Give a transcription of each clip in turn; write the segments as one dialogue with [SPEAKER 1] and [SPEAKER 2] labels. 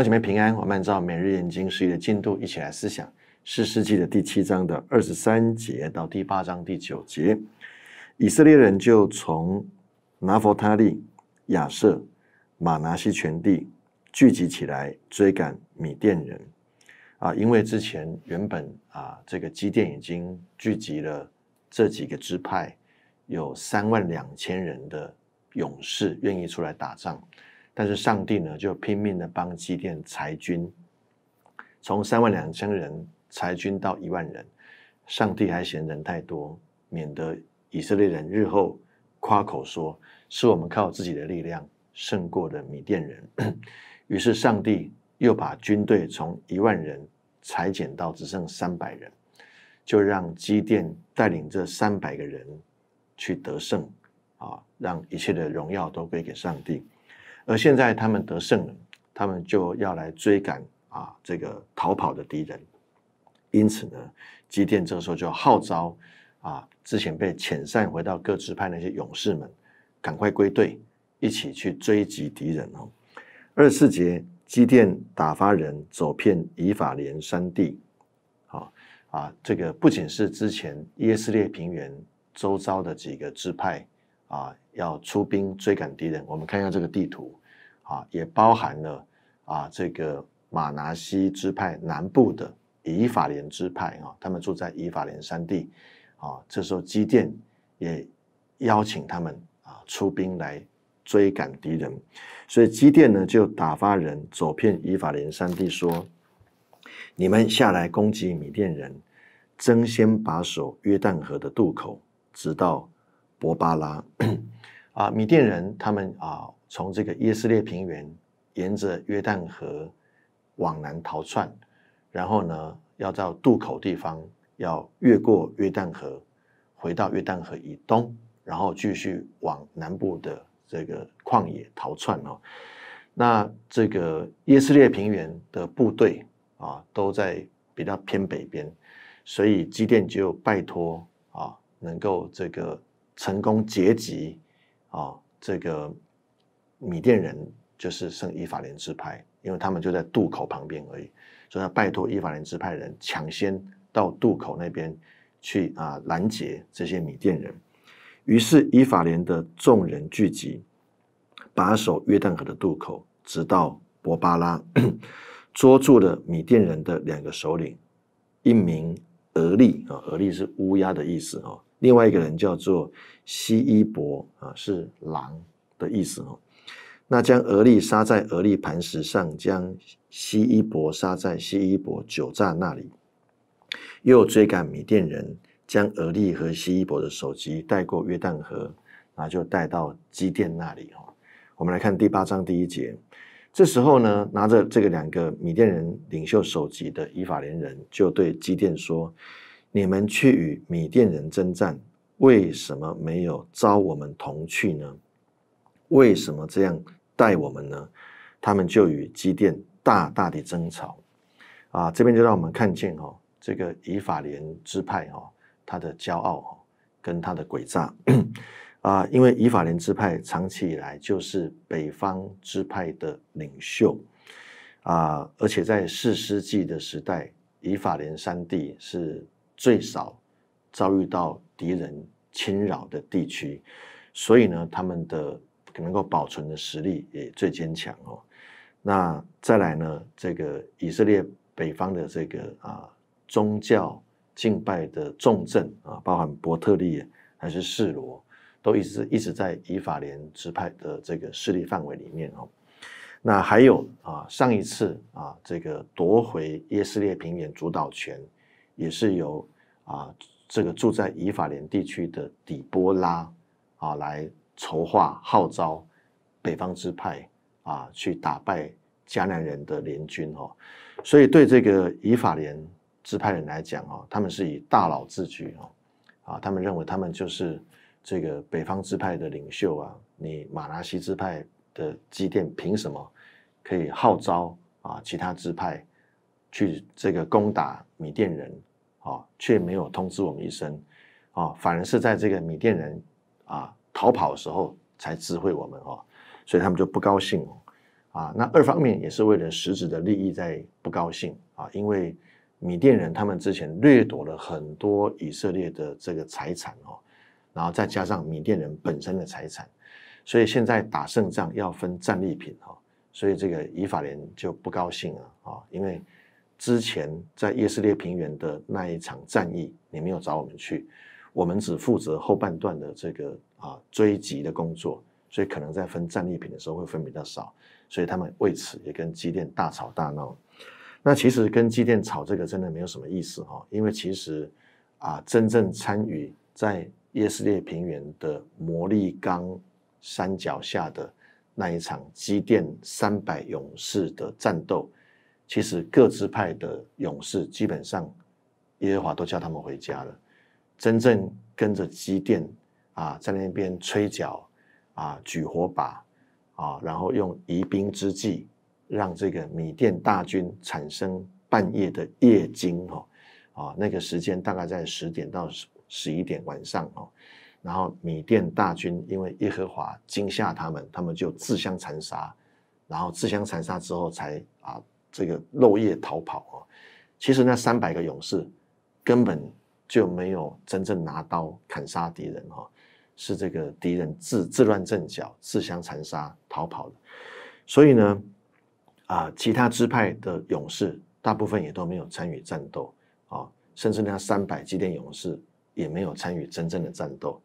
[SPEAKER 1] 各位姐妹平安，我们按照每日研经十一的进度一起来思想四世纪的第七章的二十三节到第八章第九节。以色列人就从拿佛他利、亚瑟、马拿西全地聚集起来追赶米甸人啊，因为之前原本啊这个基甸已经聚集了这几个支派有三万两千人的勇士愿意出来打仗。但是上帝呢，就拼命的帮基甸裁军，从三万两千人裁军到一万人。上帝还嫌人太多，免得以色列人日后夸口说是我们靠自己的力量胜过的米甸人。于是上帝又把军队从一万人裁减到只剩三百人，就让基甸带领这三百个人去得胜，啊，让一切的荣耀都归给上帝。而现在他们得胜了，他们就要来追赶啊这个逃跑的敌人。因此呢，基甸这个时候就号召啊之前被遣散回到各支派那些勇士们，赶快归队，一起去追击敌人哦。二十四节，基甸打发人走遍以法连山地，啊啊，这个不仅是之前耶斯列平原周遭的几个支派啊，要出兵追赶敌人。我们看一下这个地图。啊，也包含了啊，这个马拿西支派南部的以法莲支派啊，他们住在以法莲山地。啊，这时候基甸也邀请他们啊，出兵来追赶敌人。所以基甸呢，就打发人走遍以法莲山地，说：你们下来攻击米甸人，争先把守约旦河的渡口，直到伯巴拉。啊，米甸人他们啊，从这个耶斯列平原沿着约旦河往南逃窜，然后呢，要到渡口地方要越过约旦河，回到约旦河以东，然后继续往南部的这个旷野逃窜哦。那这个耶斯列平原的部队啊，都在比较偏北边，所以基甸就拜托啊，能够这个成功截击。啊，这个米甸人就是圣伊法连支派，因为他们就在渡口旁边而已，所以他拜托伊法连支派人抢先到渡口那边去啊拦截这些米甸人。于是伊法连的众人聚集，把守约旦河的渡口，直到伯巴拉 捉住了米甸人的两个首领，一名俄利啊，俄利是乌鸦的意思啊。另外一个人叫做西伊伯啊，是狼的意思哦。那将俄利杀在俄利磐石上，将西伊伯杀在西伊伯酒炸那里，又追赶米甸人，将俄利和西伊伯的首级带过约旦河，啊，就带到基甸那里哦。我们来看第八章第一节。这时候呢，拿着这个两个米甸人领袖首级的伊法连人，就对基甸说。你们去与米甸人征战，为什么没有招我们同去呢？为什么这样待我们呢？他们就与基甸大大的争吵。啊，这边就让我们看见哦，这个以法莲支派哈，他的骄傲哦，跟他的诡诈啊。因为以法莲支派长期以来就是北方支派的领袖啊，而且在四世纪的时代，以法莲三地是。最少遭遇到敌人侵扰的地区，所以呢，他们的能够保存的实力也最坚强哦。那再来呢，这个以色列北方的这个啊宗教敬拜的重镇啊，包含伯特利还是示罗，都一直一直在以法莲支派的这个势力范围里面哦。那还有啊，上一次啊，这个夺回耶斯列平原主导权。也是由啊，这个住在以法莲地区的底波拉啊，来筹划号召北方支派啊，去打败迦南人的联军哦。所以对这个以法莲支派人来讲哦，他们是以大佬自居哦，啊，他们认为他们就是这个北方支派的领袖啊。你马拉西支派的基甸凭什么可以号召啊其他支派去这个攻打米甸人？啊，却没有通知我们一声，啊，反而是在这个米甸人啊逃跑的时候才知会我们哦，所以他们就不高兴哦，啊，那二方面也是为了实质的利益在不高兴啊，因为米甸人他们之前掠夺了很多以色列的这个财产哦，然后再加上米甸人本身的财产，所以现在打胜仗要分战利品哦，所以这个以法莲就不高兴了啊，因为。之前在耶斯列平原的那一场战役，你没有找我们去，我们只负责后半段的这个啊追击的工作，所以可能在分战利品的时候会分比较少，所以他们为此也跟机电大吵大闹。那其实跟机电吵这个真的没有什么意思哈，因为其实啊真正参与在耶斯列平原的魔力冈山脚下的那一场机电三百勇士的战斗。其实各支派的勇士基本上，耶和华都叫他们回家了。真正跟着基甸啊，在那边吹角啊，举火把啊，然后用疑兵之计，让这个米甸大军产生半夜的夜惊哦。啊，那个时间大概在十点到十十一点晚上哦。然后米甸大军因为耶和华惊吓他们，他们就自相残杀。然后自相残杀之后，才啊。这个漏夜逃跑啊，其实那三百个勇士根本就没有真正拿刀砍杀敌人啊，是这个敌人自自乱阵脚、自相残杀逃跑的。所以呢，啊，其他支派的勇士大部分也都没有参与战斗啊，甚至那三百基甸勇士也没有参与真正的战斗，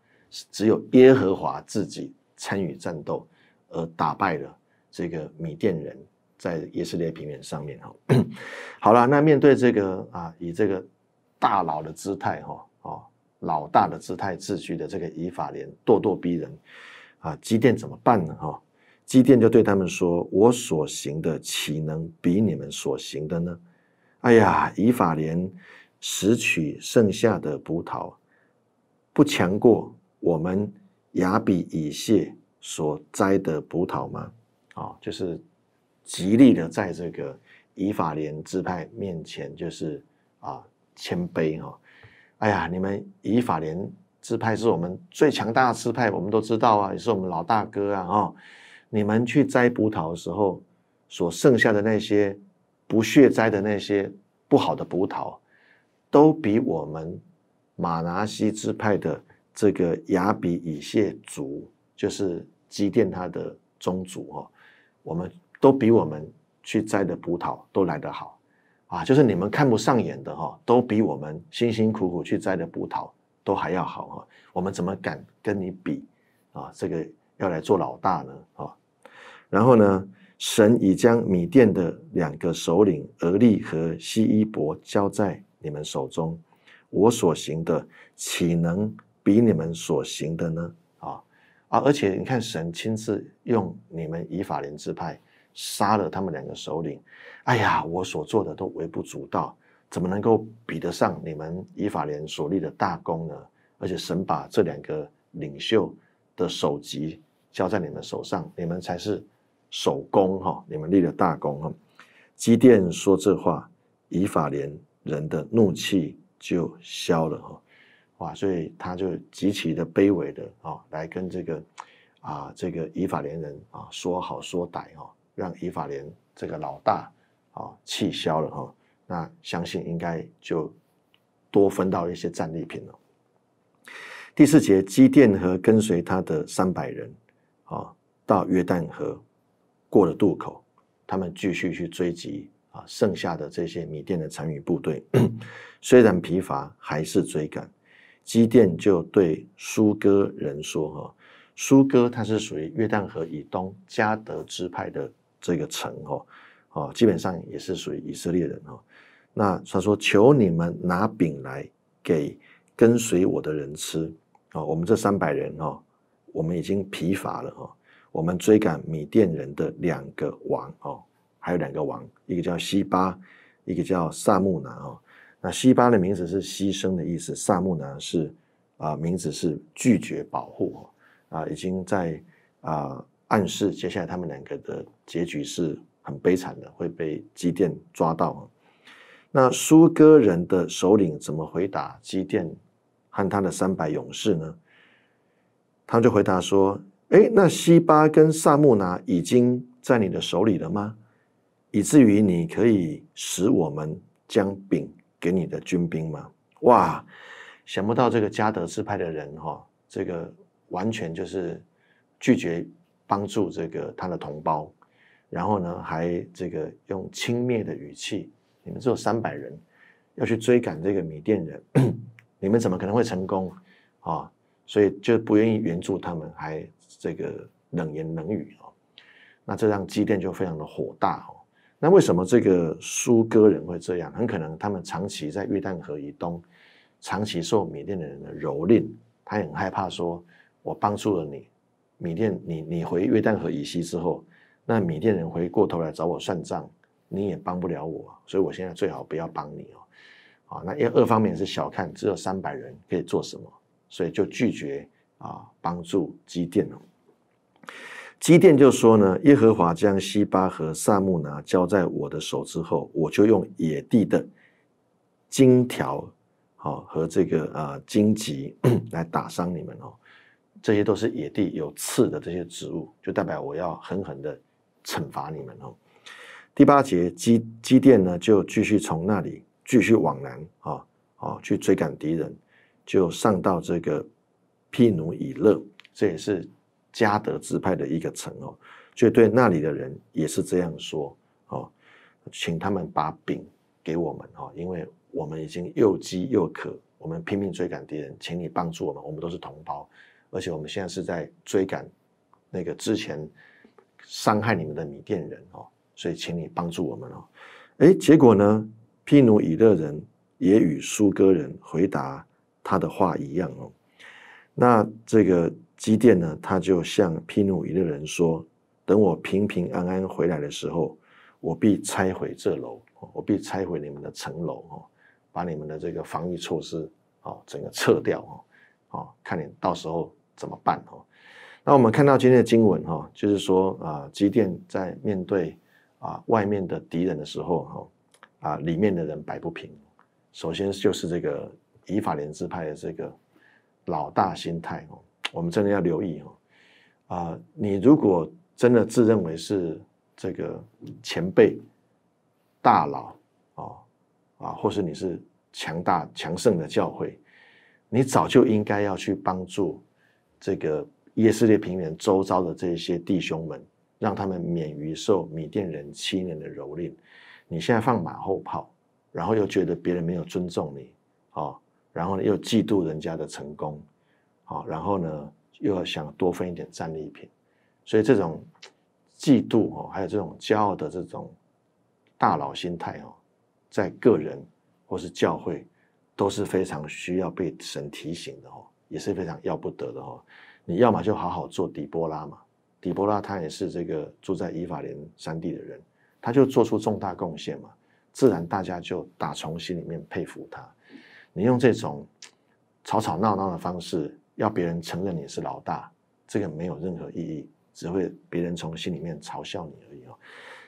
[SPEAKER 1] 只有耶和华自己参与战斗而打败了这个米甸人。在以色列平原上面哈，好了，那面对这个啊，以这个大佬的姿态哈，哦，老大的姿态自居的这个以法莲咄咄逼人啊，基甸怎么办呢？哈，基甸就对他们说：“我所行的，岂能比你们所行的呢？”哎呀，以法莲拾取剩下的葡萄，不强过我们雅比以谢所摘的葡萄吗？啊，就是。极力的在这个以法莲支派面前，就是啊谦卑哈，哎呀，你们以法莲支派是我们最强大的支派，我们都知道啊，也是我们老大哥啊，哦，你们去摘葡萄的时候，所剩下的那些不血摘的那些不好的葡萄，都比我们马拿西支派的这个雅比以谢族，就是积淀他的宗族哦。我们。都比我们去摘的葡萄都来得好，啊，就是你们看不上眼的哈，都比我们辛辛苦苦去摘的葡萄都还要好哈。我们怎么敢跟你比啊？这个要来做老大呢？啊，然后呢？神已将米店的两个首领俄利和西伊伯交在你们手中，我所行的岂能比你们所行的呢？啊啊！而且你看，神亲自用你们以法莲之派。杀了他们两个首领，哎呀，我所做的都微不足道，怎么能够比得上你们以法莲所立的大功呢？而且神把这两个领袖的首级交在你们手上，你们才是首功哈，你们立了大功。基甸说这话，以法莲人的怒气就消了哈，哇，所以他就极其的卑微的啊，来跟这个啊，这个以法连人啊说好说歹啊。让以法莲这个老大啊气消了哈，那相信应该就多分到一些战利品了。第四节，基甸和跟随他的三百人啊，到约旦河过了渡口，他们继续去追击啊剩下的这些米甸的残余部队，虽然疲乏，还是追赶。基甸就对苏哥人说：“哈，苏哥他是属于约旦河以东加德支派的。”这个城哦，哦，基本上也是属于以色列人哦。那他说：“求你们拿饼来给跟随我的人吃啊！我们这三百人哦，我们已经疲乏了哦。我们追赶米甸人的两个王哦，还有两个王，一个叫西巴，一个叫萨木拿哦。那西巴的名字是牺牲的意思，萨木拿是啊，名字是拒绝保护啊，已经在啊。”暗示接下来他们两个的结局是很悲惨的，会被基电抓到那苏哥人的首领怎么回答基电和他的三百勇士呢？他就回答说：“哎，那西巴跟萨木拿已经在你的手里了吗？以至于你可以使我们将饼给你的军兵吗？”哇，想不到这个加德斯派的人哈，这个完全就是拒绝。帮助这个他的同胞，然后呢，还这个用轻蔑的语气：“你们只有三百人，要去追赶这个缅甸人，你们怎么可能会成功啊？”所以就不愿意援助他们，还这个冷言冷语啊。那这让基甸就非常的火大哦。那为什么这个苏哥人会这样？很可能他们长期在约旦河以东，长期受缅甸人的蹂躏，他很害怕说：“我帮助了你。”米甸，你你回约旦河以西之后，那米甸人回过头来找我算账，你也帮不了我，所以我现在最好不要帮你哦。啊，那因二方面是小看只有三百人可以做什么，所以就拒绝啊帮助基甸了。基甸就说呢，耶和华将西巴和萨木拿交在我的手之后，我就用野地的荆条好和这个啊荆棘来打伤你们哦。这些都是野地有刺的这些植物，就代表我要狠狠的惩罚你们哦。第八节基基甸呢，就继续从那里继续往南啊啊，去追赶敌人，就上到这个毗奴以勒，这也是迦德支派的一个城哦，就对那里的人也是这样说哦，请他们把饼给我们哦，因为我们已经又饥又渴，我们拼命追赶敌人，请你帮助我们，我们都是同胞。而且我们现在是在追赶那个之前伤害你们的米甸人哦，所以请你帮助我们哦。哎，结果呢，庇努以勒人也与苏哥人回答他的话一样哦。那这个基甸呢，他就向庇努以勒人说：“等我平平安安回来的时候，我必拆毁这楼，我必拆毁你们的城楼哦，把你们的这个防御措施哦，整个撤掉哦，哦，看你到时候。”怎么办哦？那我们看到今天的经文哈，就是说啊，机电在面对啊外面的敌人的时候哈，啊里面的人摆不平。首先就是这个以法连支派的这个老大心态哦，我们真的要留意哦。啊，你如果真的自认为是这个前辈大佬啊啊，或是你是强大强盛的教会，你早就应该要去帮助。这个耶瑟列平原周遭的这些弟兄们，让他们免于受米甸人七年的蹂躏。你现在放马后炮，然后又觉得别人没有尊重你，哦，然后呢又嫉妒人家的成功，好，然后呢又想多分一点战利品。所以这种嫉妒哦，还有这种骄傲的这种大佬心态哦，在个人或是教会都是非常需要被神提醒的哦。也是非常要不得的哦！你要么就好好做底波拉嘛，底波拉他也是这个住在以法莲山地的人，他就做出重大贡献嘛，自然大家就打从心里面佩服他。你用这种吵吵闹闹的方式要别人承认你是老大，这个没有任何意义，只会别人从心里面嘲笑你而已哦。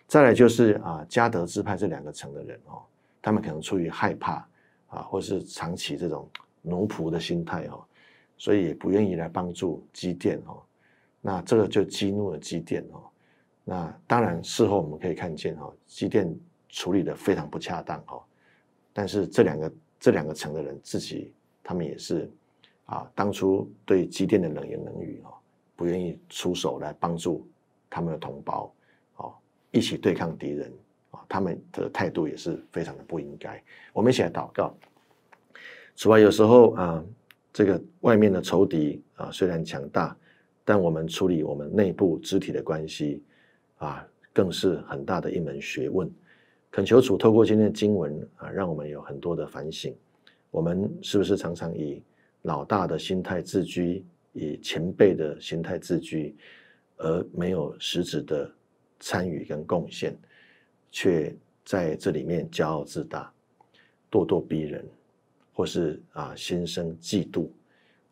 [SPEAKER 1] 再来就是啊，加德支派这两个城的人哦，他们可能出于害怕啊，或是长期这种奴仆的心态哦。所以也不愿意来帮助机电哦，那这个就激怒了机电哦。那当然事后我们可以看见哦，机电处理的非常不恰当哦。但是这两个这两个层的人自己，他们也是啊，当初对机电的冷言冷语哦，不愿意出手来帮助他们的同胞哦，一起对抗敌人啊，他们的态度也是非常的不应该。我们一起来祷告，除了有时候啊。这个外面的仇敌啊，虽然强大，但我们处理我们内部肢体的关系啊，更是很大的一门学问。恳求主透过今天的经文啊，让我们有很多的反省。我们是不是常常以老大的心态自居，以前辈的心态自居，而没有实质的参与跟贡献，却在这里面骄傲自大、咄咄逼人。或是啊，心生嫉妒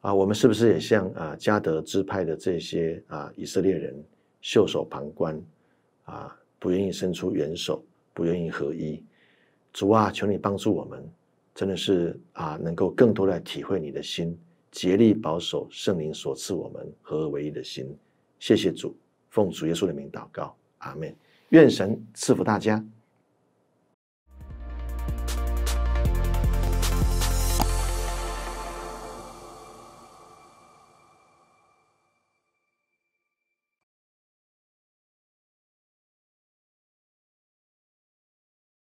[SPEAKER 1] 啊，我们是不是也像啊加德支派的这些啊以色列人袖手旁观啊，不愿意伸出援手，不愿意合一？主啊，求你帮助我们，真的是啊，能够更多的体会你的心，竭力保守圣灵所赐我们合而为一的心。谢谢主，奉主耶稣的名祷告，阿门。愿神赐福大家。